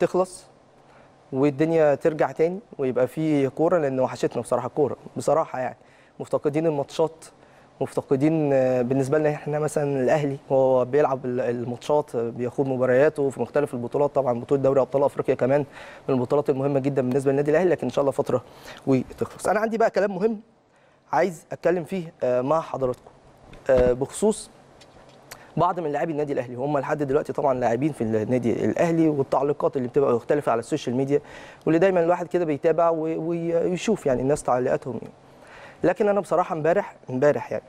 تخلص والدنيا ترجع تاني ويبقى في كوره لان وحشتنا بصراحه الكوره بصراحه يعني مفتقدين الماتشات مفتقدين آه، بالنسبه لنا احنا مثلا الاهلي هو بيلعب الماتشات بيخوض مبارياته في مختلف البطولات طبعا بطوله دوري ابطال افريقيا كمان من البطولات المهمه جدا بالنسبه للنادي الاهلي لكن ان شاء الله فتره وتخلص انا عندي بقى كلام مهم عايز اتكلم فيه آه، مع حضراتكم آه، بخصوص بعض من لاعبي النادي الاهلي هم لحد دلوقتي طبعا لاعبين في النادي الاهلي والتعليقات اللي بتبقى مختلفه على السوشيال ميديا واللي دايما الواحد كده بيتابع ويشوف يعني الناس تعليقاتهم لكن انا بصراحه امبارح امبارح يعني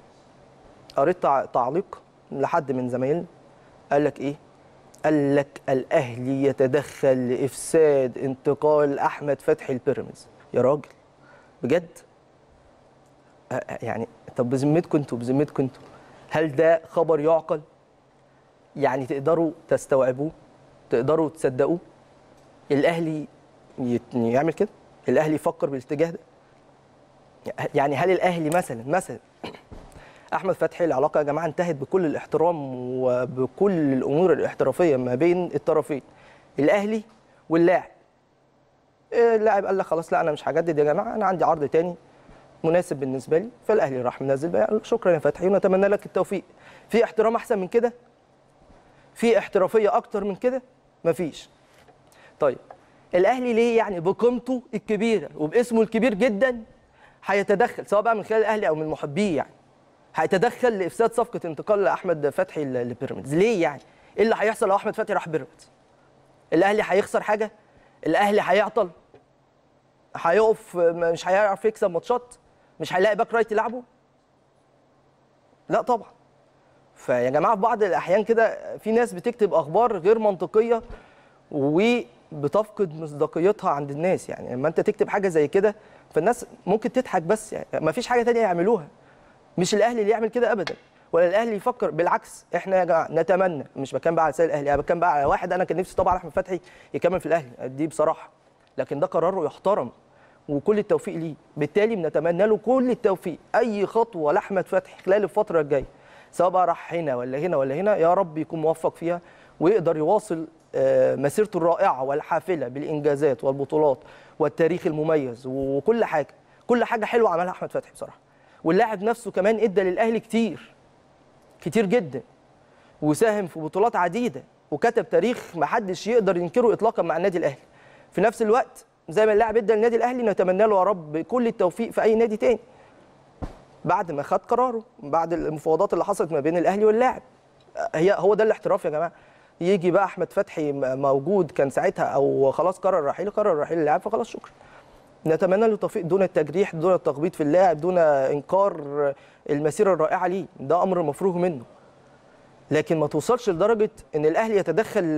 قريت تعليق لحد من زمايلنا قال لك ايه قال لك الاهلي يتدخل لافساد انتقال احمد فتحي البيراميدز يا راجل بجد يعني طب بذمتكم انتوا بذمتكم انتوا هل ده خبر يعقل يعني تقدروا تستوعبوه تقدروا تصدقوه الاهلي يعمل كده الاهلي يفكر بالاتجاه ده يعني هل الاهلي مثلا مثلا احمد فتحي العلاقه يا جماعه انتهت بكل الاحترام وبكل الامور الاحترافيه ما بين الطرفين الاهلي واللاعب إيه، اللاعب قال لك خلاص لا انا مش هجدد يا جماعه انا عندي عرض تاني مناسب بالنسبه لي فالاهلي راح منزل بقى شكرا يا فتحي ونتمنى لك التوفيق في احترام احسن من كده في احترافيه اكتر من كده مفيش طيب الاهلي ليه يعني بقيمته الكبيره وباسمه الكبير جدا هيتدخل سواء بقى من خلال الاهلي او من محبيه يعني هيتدخل لافساد صفقه انتقال احمد فتحي لبيراميدز ليه يعني ايه اللي هيحصل لو احمد فتحي راح بيراميدز الاهلي هيخسر حاجه الاهلي هيعطل هيقف مش هيعرف يكسب ماتشات مش هيلاقي باك رايت يلعبه لا طبعا فيا جماعه في بعض الاحيان كده في ناس بتكتب اخبار غير منطقيه وبتفقد مصداقيتها عند الناس يعني لما انت تكتب حاجه زي كده فالناس ممكن تضحك بس يعني ما فيش حاجه ثانيه يعملوها مش الاهلي اللي يعمل كده ابدا ولا الاهلي يفكر بالعكس احنا يا جماعه نتمنى مش بتكلم بقى على سيد الاهلي انا بتكلم بقى على واحد انا كان نفسي طبعا احمد فتحي يكمل في الاهلي دي بصراحه لكن ده قراره يحترم وكل التوفيق ليه بالتالي بنتمنى له كل التوفيق اي خطوه لاحمد فتحي خلال الفتره الجايه سواء بقى راح هنا ولا هنا ولا هنا يا رب يكون موفق فيها ويقدر يواصل آه، مسيرته الرائعه والحافله بالانجازات والبطولات والتاريخ المميز وكل حاجه كل حاجه حلوه عملها احمد فتحي بصراحه واللاعب نفسه كمان ادى للاهلي كتير كتير جدا وساهم في بطولات عديده وكتب تاريخ محدش يقدر ينكره اطلاقا مع النادي الاهلي في نفس الوقت زي ما اللاعب ادى للنادي الاهلي نتمنى له يا رب كل التوفيق في اي نادي تاني بعد ما خد قراره بعد المفاوضات اللي حصلت ما بين الاهلي واللاعب هي هو ده الاحتراف يا جماعه يجي بقى احمد فتحي موجود كان ساعتها او خلاص قرر رحيله قرر رحيل اللاعب فخلاص شكرا نتمنى له التوفيق دون التجريح دون التخبيط في اللاعب دون انكار المسيره الرائعه ليه ده امر مفروغ منه لكن ما توصلش لدرجه ان الاهلي يتدخل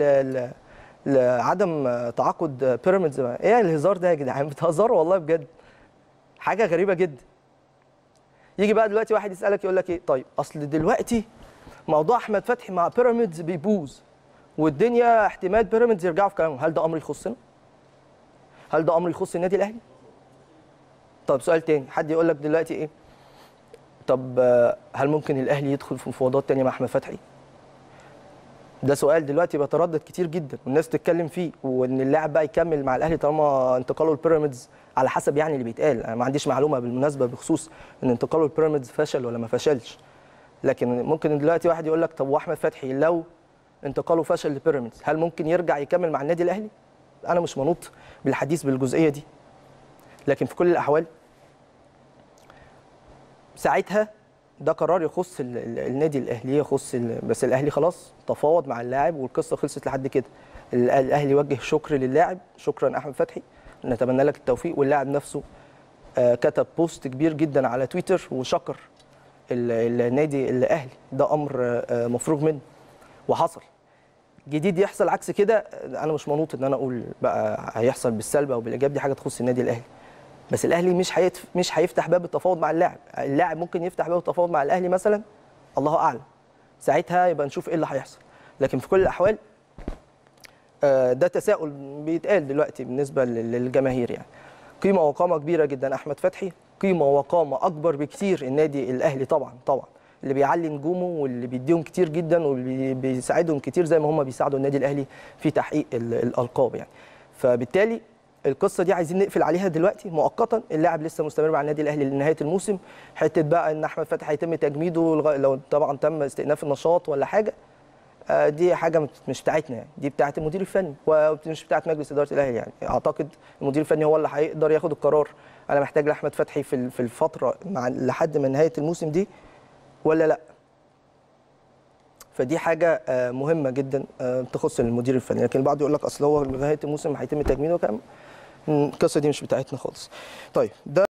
لعدم تعاقد بيراميدز ايه الهزار ده يا جدعان بتهزروا والله بجد حاجه غريبه جدا يجي بقى دلوقتي واحد يسالك يقول لك ايه طيب اصل دلوقتي موضوع احمد فتحي مع بيراميدز بيبوظ والدنيا احتمال بيراميدز يرجعوا في كلامهم هل ده امر يخصنا هل ده امر يخص النادي الاهلي طب سؤال تاني حد يقول لك دلوقتي ايه طب آه، هل ممكن الاهلي يدخل في مفاوضات تانية مع احمد فتحي ده سؤال دلوقتي بيتردد كتير جدا والناس تتكلم فيه وان اللاعب بقى يكمل مع الاهلي طالما انتقاله البيراميدز على حسب يعني اللي بيتقال انا ما عنديش معلومه بالمناسبه بخصوص ان انتقاله البيراميدز فشل ولا ما فشلش لكن ممكن دلوقتي واحد يقول لك طب واحمد فتحي لو انتقاله فشل لبيراميدز هل ممكن يرجع يكمل مع النادي الاهلي انا مش منوط بالحديث بالجزئيه دي لكن في كل الاحوال ساعتها ده قرار يخص النادي الاهلي يخص بس الاهلي خلاص تفاوض مع اللاعب والقصه خلصت لحد كده الاهلي وجه شكر للاعب شكرا احمد فتحي نتمنى لك التوفيق واللاعب نفسه آه، كتب بوست كبير جدا على تويتر وشكر النادي الاهلي ده امر آه، آه، مفروغ منه وحصل جديد يحصل عكس كده انا مش منوط ان انا اقول بقى هيحصل بالسلب او بالايجاب دي حاجه تخص النادي الاهلي بس الاهلي مش هيتف... مش هيفتح باب التفاوض مع اللاعب اللاعب ممكن يفتح باب التفاوض مع الاهلي مثلا الله اعلم ساعتها يبقى نشوف ايه اللي هيحصل لكن في كل الاحوال آه، ده تساؤل بيتقال دلوقتي بالنسبه للجماهير يعني قيمه وقامه كبيره جدا احمد فتحي قيمه وقامه اكبر بكثير النادي الاهلي طبعا طبعا اللي بيعلي نجومه واللي بيديهم كتير جدا واللي بيساعدهم كتير زي ما هم بيساعدوا النادي الاهلي في تحقيق الالقاب يعني فبالتالي القصه دي عايزين نقفل عليها دلوقتي مؤقتا اللاعب لسه مستمر مع النادي الاهلي لنهايه الموسم حته بقى ان احمد فتحي هيتم تجميده لو طبعا تم استئناف النشاط ولا حاجه آه، دي حاجه مش بتاعتنا يعني دي بتاعت المدير الفني ومش بتاعت مجلس اداره الاهلي يعني اعتقد المدير الفني هو اللي هيقدر ياخد القرار انا محتاج لاحمد فتحي في في الفتره مع لحد ما نهايه الموسم دي ولا لا فدي حاجه آه، مهمه جدا آه، تخص المدير الفني لكن البعض يقول لك اصل هو لغايه الموسم هيتم تجميده القصه دي مش بتاعتنا خالص طيب ده